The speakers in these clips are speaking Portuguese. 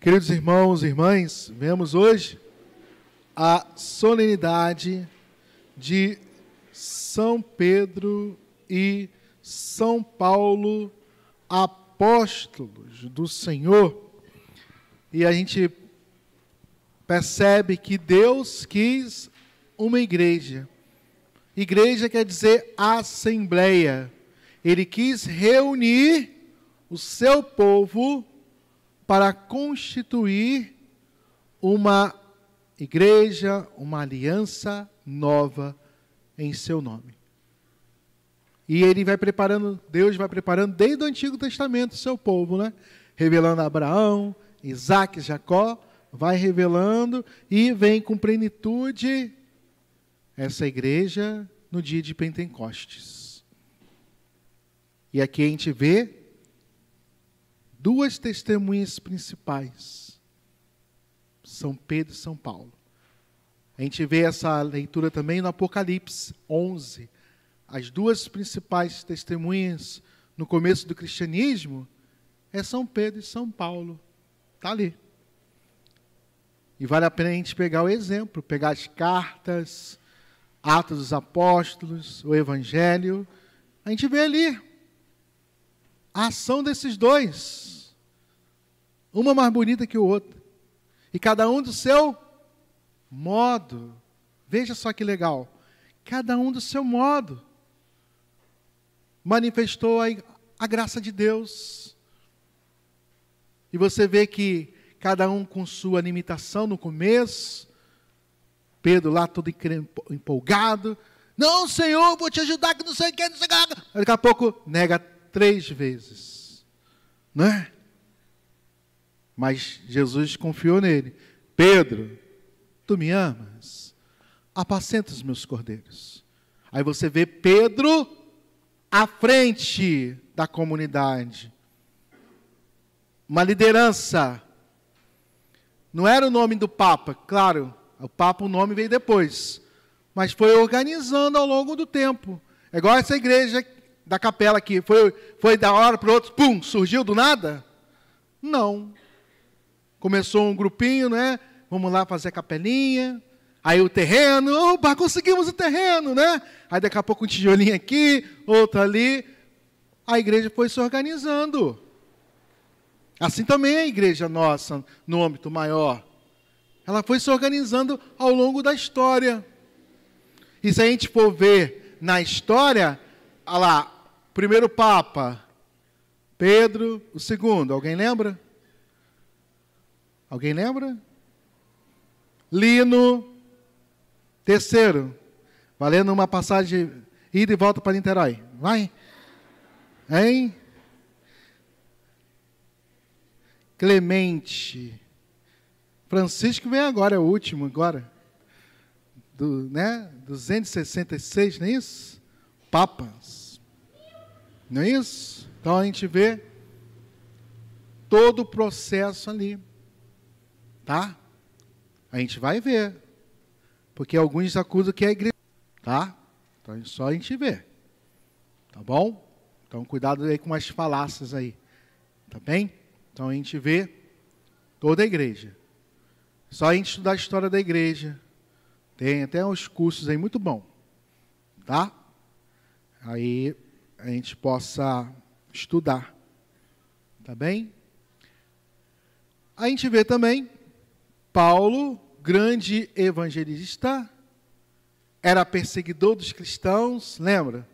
Queridos irmãos e irmãs, vemos hoje a solenidade de São Pedro e São Paulo, apóstolos do Senhor. E a gente percebe que Deus quis uma igreja. Igreja quer dizer assembleia. Ele quis reunir o seu povo para constituir uma igreja, uma aliança nova em seu nome. E ele vai preparando, Deus vai preparando desde o Antigo Testamento o seu povo, né? Revelando Abraão, Isaac, Jacó, vai revelando e vem com plenitude essa igreja no dia de Pentecostes. E aqui a gente vê duas testemunhas principais, São Pedro e São Paulo. A gente vê essa leitura também no Apocalipse 11. As duas principais testemunhas no começo do cristianismo é São Pedro e São Paulo. Está ali. E vale a pena a gente pegar o exemplo, pegar as cartas, Atos dos Apóstolos, o Evangelho. A gente vê ali a ação desses dois uma mais bonita que o outro. E cada um do seu modo. Veja só que legal. Cada um do seu modo manifestou a, a graça de Deus. E você vê que cada um com sua limitação no começo. Pedro lá todo empolgado. Não, Senhor, vou te ajudar que não sei o que, não sei o que. Daqui a pouco nega três vezes. Não é? Mas Jesus confiou nele. Pedro, tu me amas? Apacenta os meus cordeiros. Aí você vê Pedro à frente da comunidade. Uma liderança. Não era o nome do Papa, claro, o Papa o nome veio depois. Mas foi organizando ao longo do tempo. É igual essa igreja da capela aqui. Foi, foi da hora para o outro, pum, surgiu do nada? Não. Começou um grupinho, né? Vamos lá fazer a capelinha. Aí o terreno, opa, conseguimos o terreno, né? Aí daqui a pouco um tijolinho aqui, outro ali. A igreja foi se organizando. Assim também é a igreja nossa, no âmbito maior. Ela foi se organizando ao longo da história. E se a gente for ver na história, olha lá, primeiro Papa, Pedro, o segundo, alguém lembra? Alguém lembra? Lino. Terceiro. Valendo uma passagem ida e volta para Niterói. Vai. Hein? Clemente. Francisco vem agora, é o último agora. Do, né? 266, não é isso? Papas. Não é isso? Então a gente vê todo o processo ali tá? A gente vai ver. Porque alguns acusam que é igreja, tá? Então só a gente vê. Tá bom? Então cuidado aí com as falácias aí. Tá bem? Então a gente vê toda a igreja. Só a gente estudar a história da igreja. Tem até uns cursos aí muito bom. Tá? Aí a gente possa estudar. Tá bem? A gente vê também Paulo, grande evangelista, era perseguidor dos cristãos, lembra?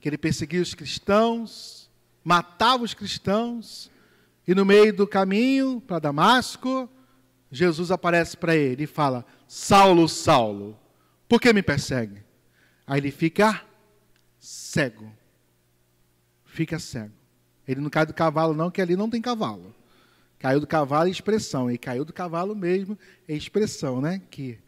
Que ele perseguia os cristãos, matava os cristãos, e no meio do caminho para Damasco, Jesus aparece para ele e fala: Saulo, Saulo, por que me persegue? Aí ele fica cego. Fica cego. Ele não cai do cavalo, não, que ali não tem cavalo. Caiu do cavalo é expressão, e caiu do cavalo mesmo é expressão, né? Que,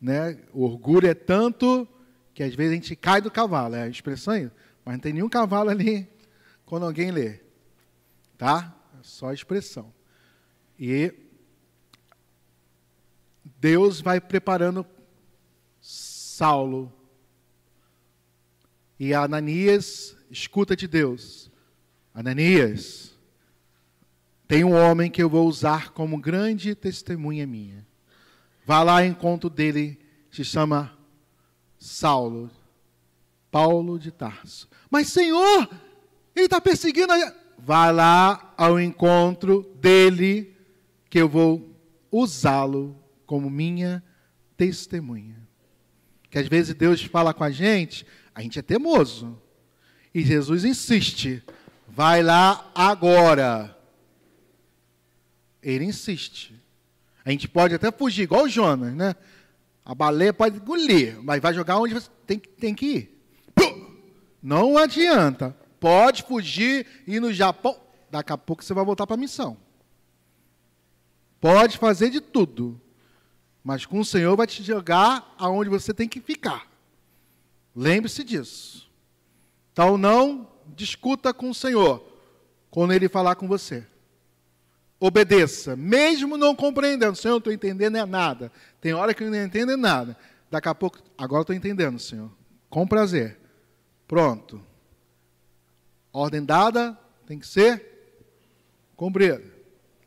né? O orgulho é tanto que às vezes a gente cai do cavalo, é a expressão aí, mas não tem nenhum cavalo ali quando alguém lê, tá? É só a expressão. E Deus vai preparando Saulo. E Ananias escuta de Deus. Ananias, tem um homem que eu vou usar como grande testemunha minha. Vá lá em encontro dele, se chama Saulo, Paulo de Tarso. Mas, Senhor, ele está perseguindo. A... Vá lá ao encontro dele, que eu vou usá-lo como minha testemunha. Que às vezes Deus fala com a gente, a gente é teimoso. E Jesus insiste: vai lá agora. Ele insiste. A gente pode até fugir, igual o Jonas, né? A baleia pode engolir, mas vai jogar onde você tem, tem que ir. Não adianta. Pode fugir e no Japão. Daqui a pouco você vai voltar para a missão. Pode fazer de tudo. Mas com o Senhor vai te jogar aonde você tem que ficar. Lembre-se disso. Então não discuta com o Senhor quando ele falar com você obedeça, mesmo não compreendendo. Senhor, não estou entendendo é nada. Tem hora que eu não entendo é nada. Daqui a pouco, agora estou entendendo, Senhor. Com prazer. Pronto. Ordem dada tem que ser cumprida.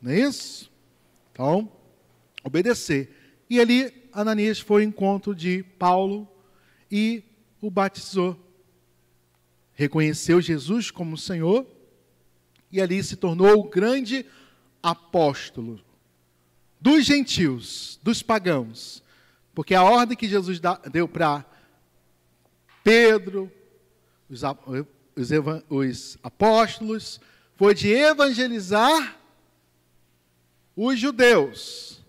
Não é isso? Então, obedecer. E ali Ananias foi ao encontro de Paulo e o batizou. Reconheceu Jesus como Senhor e ali se tornou o grande apóstolo dos gentios, dos pagãos. Porque a ordem que Jesus deu para Pedro, os, apóstolos, foi de evangelizar os judeus.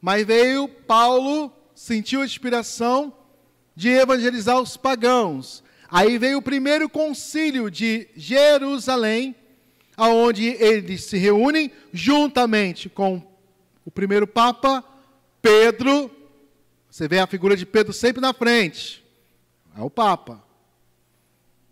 Mas veio Paulo, sentiu a inspiração de evangelizar os pagãos. Aí veio o primeiro concílio de Jerusalém, aonde eles se reúnem juntamente com o primeiro Papa, Pedro. Você vê a figura de Pedro sempre na frente. É o Papa.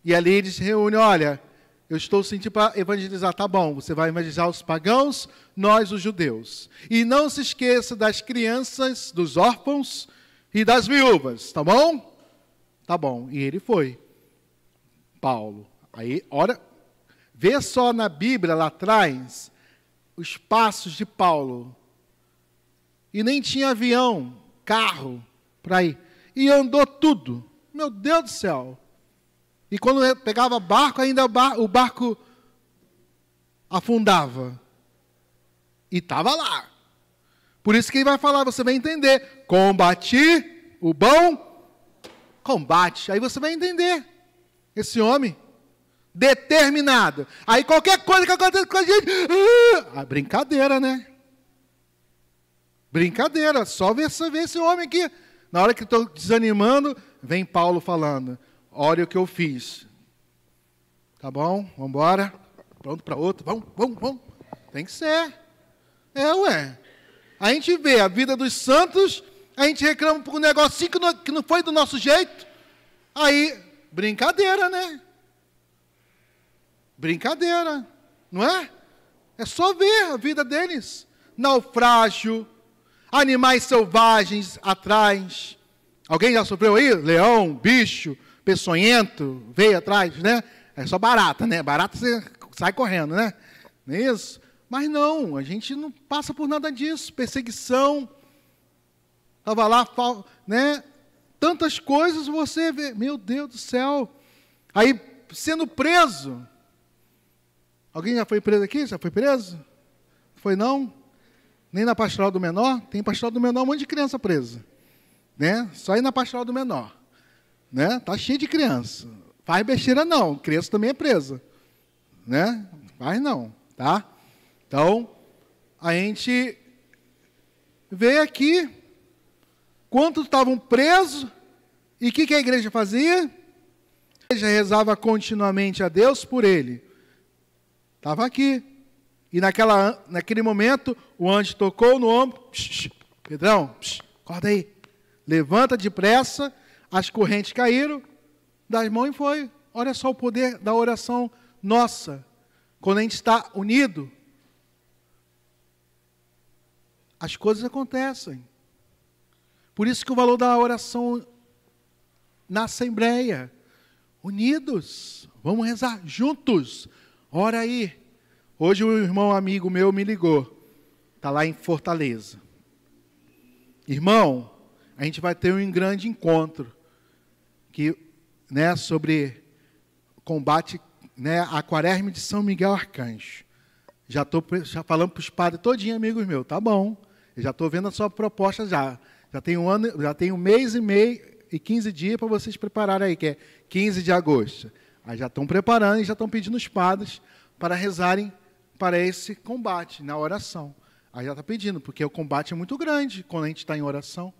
E ali eles se reúnem, olha, eu estou sentindo para evangelizar. Tá bom, você vai evangelizar os pagãos, nós os judeus. E não se esqueça das crianças, dos órfãos e das viúvas, tá bom? Tá bom. E ele foi. Paulo. Aí, olha Vê só na Bíblia, lá atrás, os passos de Paulo. E nem tinha avião, carro para ir. E andou tudo. Meu Deus do céu. E quando pegava barco, ainda o barco afundava. E estava lá. Por isso que ele vai falar, você vai entender. Combati o bom combate. Aí você vai entender. Esse homem Determinado. Aí qualquer coisa que aconteça com a gente. Ah, ah, brincadeira, né? Brincadeira. Só ver, só ver esse homem aqui. Na hora que estou desanimando, vem Paulo falando: Olha o que eu fiz. Tá bom? Vamos embora. Pronto para outro. Vamos, vamos, vamos. Tem que ser. É, ué. A gente vê a vida dos santos, a gente reclama por um negocinho que não, que não foi do nosso jeito. Aí, brincadeira, né? Brincadeira, não é? É só ver a vida deles. Naufrágio, animais selvagens atrás. Alguém já sofreu aí? Leão, bicho, peçonhento, veio atrás, né? É só barata, né? Barata você sai correndo, né? Não é isso? Mas não, a gente não passa por nada disso. Perseguição. Estava lá, né? Tantas coisas você vê. Meu Deus do céu. Aí, sendo preso, Alguém já foi preso aqui? Já foi preso? Foi não? Nem na pastoral do menor? Tem pastoral do menor um monte de criança presa. Né? Só ir na pastoral do menor. Né? Tá cheio de criança. Faz besteira não, criança também é presa. Né? Faz não, tá? Então, a gente vê aqui quantos estavam presos e o que, que a igreja fazia? A igreja rezava continuamente a Deus por ele. Estava aqui. E naquela, naquele momento, o anjo tocou no ombro. Psh, psh, Pedrão, psh, acorda aí. Levanta depressa, as correntes caíram, das mãos e foi. Olha só o poder da oração nossa. Quando a gente está unido, as coisas acontecem. Por isso que o valor da oração na Assembleia. Unidos, vamos rezar juntos. Ora aí. Hoje um irmão amigo meu me ligou. Está lá em Fortaleza. Irmão, a gente vai ter um grande encontro que, né, sobre combate né, a quaresma de São Miguel Arcanjo. Já estou já falando para os padres todinho, amigos meus, tá bom. Eu já estou vendo a sua proposta já. Já tem um ano, já tem um mês e meio e 15 dias para vocês prepararem aí, que é 15 de agosto. Aí já estão preparando e já estão pedindo os padres para rezarem para esse combate, na oração. Aí já está pedindo, porque o combate é muito grande quando a gente está em oração.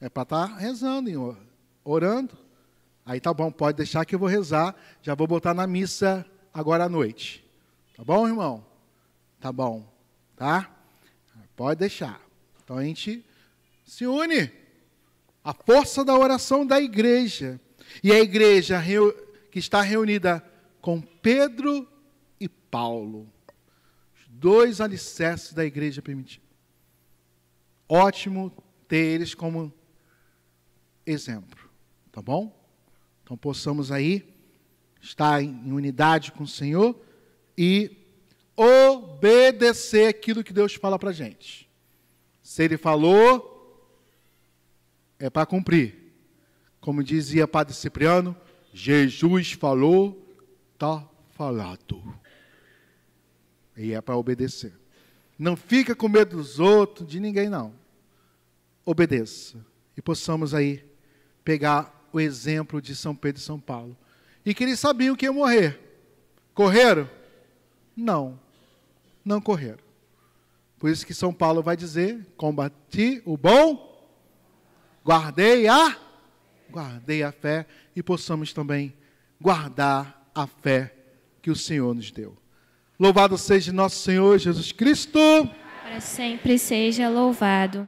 É para estar tá rezando, orando. Aí tá bom, pode deixar que eu vou rezar, já vou botar na missa agora à noite. Tá bom, irmão? Tá bom, tá? Pode deixar. Então a gente se une. A força da oração da igreja. E a igreja que está reunida com Pedro e Paulo, os dois alicerces da igreja primitiva. Ótimo ter eles como exemplo, tá bom? Então possamos aí estar em unidade com o Senhor e obedecer aquilo que Deus fala para gente. Se Ele falou, é para cumprir. Como dizia Padre Cipriano, Jesus falou, tá falado. E é para obedecer. Não fica com medo dos outros, de ninguém não. Obedeça. E possamos aí pegar o exemplo de São Pedro e São Paulo. E que eles sabiam que ia morrer. Correram? Não. Não correram. Por isso que São Paulo vai dizer: combati o bom, guardei a guardei a fé e possamos também guardar a fé que o Senhor nos deu. Louvado seja nosso Senhor Jesus Cristo. Para sempre seja louvado.